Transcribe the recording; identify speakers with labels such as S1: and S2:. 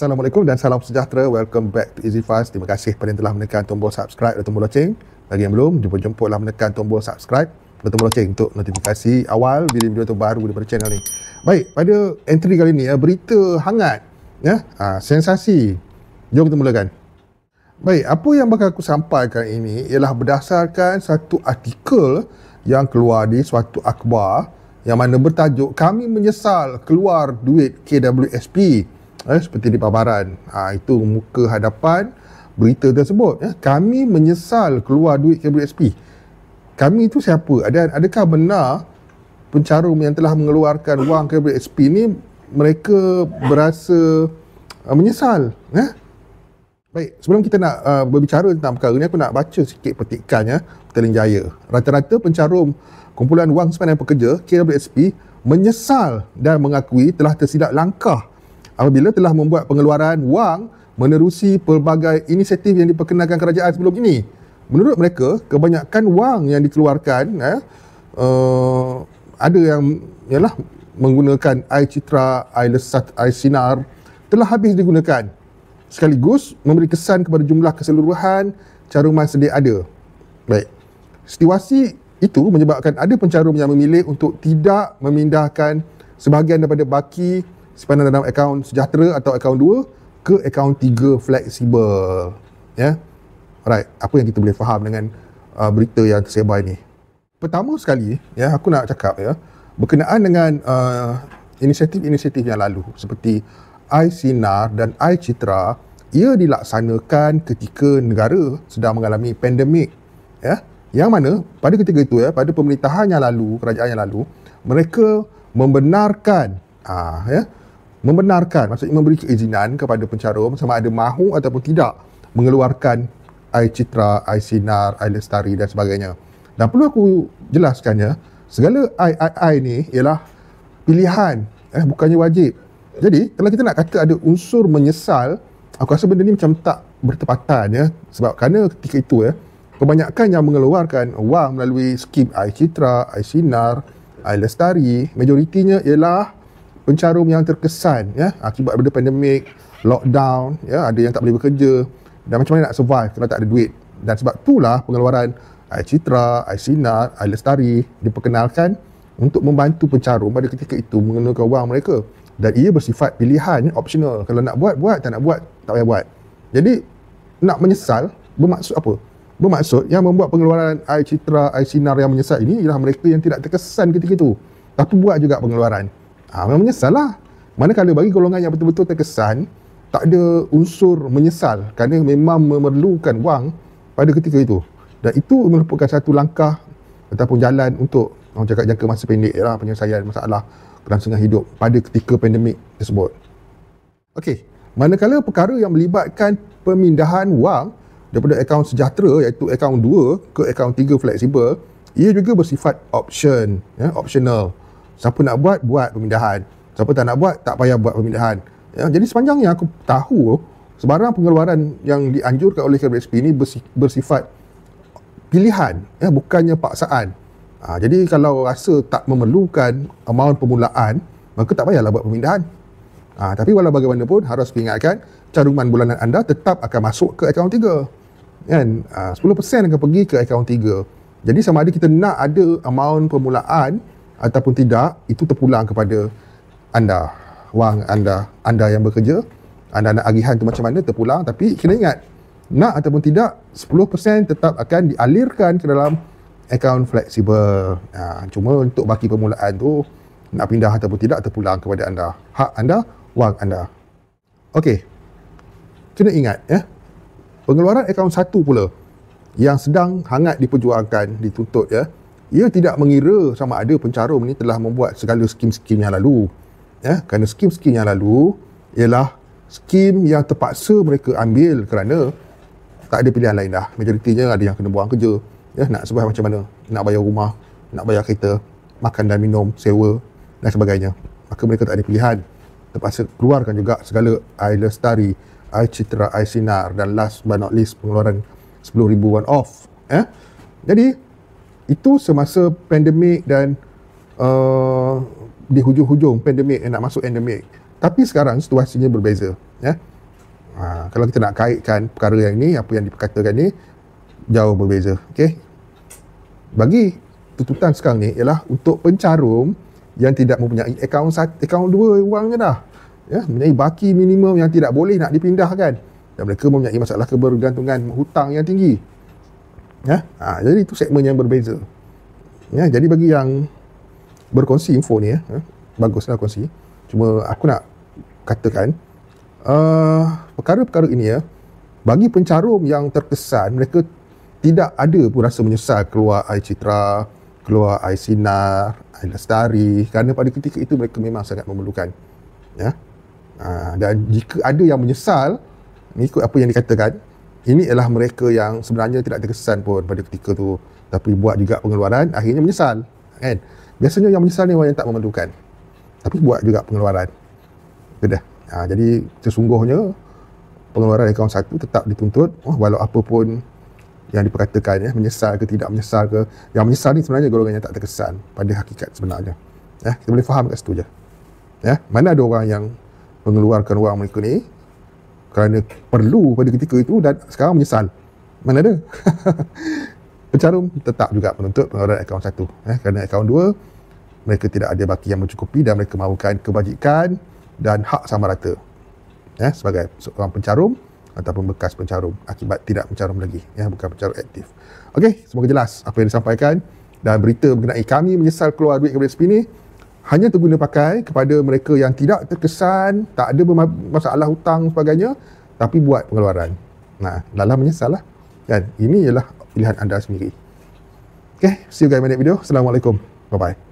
S1: Assalamualaikum dan salam sejahtera. Welcome back to Easy Fast. Terima kasih kepada yang telah menekan tombol subscribe dan tombol loceng. Bagi yang belum, jumpa jemputlah menekan tombol subscribe dan tombol loceng untuk notifikasi awal bila video terbaru daripada channel ni. Baik, pada entry kali ni, ya, berita hangat. Ya? Ha, sensasi. Jom kita mulakan. Baik, apa yang bakal aku sampaikan ini ialah berdasarkan satu artikel yang keluar di suatu akhbar yang mana bertajuk kami menyesal keluar duit KWSP eh, seperti di paparan ha, itu muka hadapan berita tersebut ya. kami menyesal keluar duit KBSP kami itu siapa Ada, adakah benar pencarum yang telah mengeluarkan wang KBSP ini mereka berasa uh, menyesal ya? Baik, sebelum kita nak uh, berbicara tentang perkara ini, aku nak baca sikit petikannya Petaling Jaya. Rata-rata pencarum kumpulan wang sepanjang pekerja, KWSP, menyesal dan mengakui telah tersilap langkah apabila telah membuat pengeluaran wang menerusi pelbagai inisiatif yang diperkenalkan kerajaan sebelum ini. Menurut mereka, kebanyakan wang yang dikeluarkan eh, uh, ada yang ialah menggunakan air citra, air lesat, air sinar telah habis digunakan sekaligus memberi kesan kepada jumlah keseluruhan caruman sedia ada. Baik. Situasi itu menyebabkan ada pencarum yang memilih untuk tidak memindahkan sebahagian daripada baki sepanjang dalam akaun sejahtera atau akaun dua ke akaun tiga fleksibel. Ya. Yeah? Alright, apa yang kita boleh faham dengan uh, berita yang tersebar ini? Pertama sekali, ya, aku nak cakap ya, berkenaan dengan uh, inisiatif-inisiatif yang lalu seperti iSinar dan iCitra, ia dilaksanakan ketika negara sedang mengalami pandemik. Ya, yang mana pada ketika itu ya, pada pemerintahan yang lalu, kerajaan yang lalu, mereka membenarkan ah uh, ya, membenarkan maksudnya memberi keizinan kepada pencarum sama ada mahu ataupun tidak mengeluarkan air citra, air sinar, air lestari dan sebagainya. Dan perlu aku jelaskannya, segala air air, air ni ialah pilihan, eh bukannya wajib. Jadi, kalau kita nak kata ada unsur menyesal, aku rasa benda ni macam tak bertepatan ya sebab kerana ketika itu ya kebanyakan yang mengeluarkan wang melalui skim air citra, air sinar, air lestari, majoritinya ialah pencarum yang terkesan ya akibat benda pandemik, lockdown, ya ada yang tak boleh bekerja dan macam mana nak survive kalau tak ada duit. Dan sebab itulah pengeluaran Air Citra, Air Sinar, Air Lestari diperkenalkan untuk membantu pencarum pada ketika itu menggunakan wang mereka. Dan ia bersifat pilihan, optional. Kalau nak buat, buat. Tak nak buat, tak payah buat. Jadi, nak menyesal bermaksud apa? Bermaksud yang membuat pengeluaran air citra, air sinar yang menyesal ini ialah mereka yang tidak terkesan ketika itu. Tapi buat juga pengeluaran. Ah, memang menyesal lah. Manakala bagi golongan yang betul-betul terkesan, tak ada unsur menyesal kerana memang memerlukan wang pada ketika itu. Dan itu merupakan satu langkah ataupun jalan untuk orang cakap jangka masa pendek lah penyelesaian masalah kelangsungan hidup pada ketika pandemik tersebut. Okey, manakala perkara yang melibatkan pemindahan wang daripada akaun sejahtera iaitu akaun 2 ke akaun 3 fleksibel ia juga bersifat option ya optional siapa nak buat buat pemindahan siapa tak nak buat tak payah buat pemindahan ya, jadi sepanjang yang aku tahu sebarang pengeluaran yang dianjurkan oleh KBSP ini bersifat pilihan ya, bukannya paksaan ha, jadi kalau rasa tak memerlukan amount permulaan maka tak payahlah buat pemindahan ha, tapi walau bagaimanapun harus diingatkan caruman bulanan anda tetap akan masuk ke akaun 3 kan ha, 10% akan pergi ke akaun 3 jadi sama ada kita nak ada amount permulaan ataupun tidak itu terpulang kepada anda wang anda anda yang bekerja anda nak agihan tu macam mana terpulang tapi kena ingat nak ataupun tidak 10% tetap akan dialirkan ke dalam akaun fleksibel ha, cuma untuk baki permulaan tu nak pindah ataupun tidak terpulang kepada anda hak anda wang anda Okey, kena ingat ya pengeluaran akaun satu pula yang sedang hangat diperjuangkan dituntut ya ia tidak mengira sama ada pencarum ini telah membuat segala skim-skim yang lalu ya kerana skim-skim yang lalu ialah skim yang terpaksa mereka ambil kerana tak ada pilihan lain dah majoritinya ada yang kena buang kerja ya nak sebab macam mana nak bayar rumah nak bayar kereta makan dan minum sewa dan sebagainya maka mereka tak ada pilihan terpaksa keluarkan juga segala air lestari air citra air sinar dan last but not least pengeluaran 10,000 one off ya jadi itu semasa pandemik dan uh, di hujung-hujung pandemik nak masuk endemik. Tapi sekarang situasinya berbeza, ya. Ha, kalau kita nak kaitkan perkara yang ini, apa yang diperkatakan ini jauh berbeza, okey. Bagi tuntutan sekarang ni ialah untuk pencarum yang tidak mempunyai akaun satu, akaun dua wangnya dah. Ya, mempunyai baki minimum yang tidak boleh nak dipindahkan dan mereka mempunyai masalah kebergantungan hutang yang tinggi. Ya, ha, jadi itu segmen yang berbeza. Ya, jadi bagi yang berkongsi info ni ya, ya baguslah kongsi. Cuma aku nak katakan uh, perkara-perkara ini ya, bagi pencarum yang terkesan mereka tidak ada pun rasa menyesal keluar air citra, keluar air sinar, air lestari kerana pada ketika itu mereka memang sangat memerlukan. Ya. Uh, dan jika ada yang menyesal mengikut apa yang dikatakan, ini ialah mereka yang sebenarnya tidak terkesan pun pada ketika tu tapi buat juga pengeluaran akhirnya menyesal kan biasanya yang menyesal ni orang yang tak memerlukan tapi buat juga pengeluaran itu dah ha, jadi sesungguhnya pengeluaran akaun satu tetap dituntut oh, walau apapun yang diperkatakan ya, menyesal ke tidak menyesal ke yang menyesal ni sebenarnya golongan yang tak terkesan pada hakikat sebenarnya ya, kita boleh faham kat situ je ya, mana ada orang yang mengeluarkan wang mereka ni kerana perlu pada ketika itu dan sekarang menyesal. Mana ada? Pencarum tetap juga menuntut pengeluaran akaun satu. Eh, kerana akaun 2, mereka tidak ada baki yang mencukupi dan mereka mahukan kebajikan dan hak sama rata. Eh, sebagai seorang pencarum ataupun bekas pencarum akibat tidak mencarum lagi. Eh, bukan pencarum aktif. Okey, semoga jelas apa yang disampaikan dan berita mengenai kami menyesal keluar duit kepada SP ini hanya terguna pakai kepada mereka yang tidak terkesan, tak ada masalah hutang sebagainya, tapi buat pengeluaran. Nah, dalam menyesal lah. Kan? Ini ialah pilihan anda sendiri. Okay, see you guys in my next video. Assalamualaikum. Bye-bye.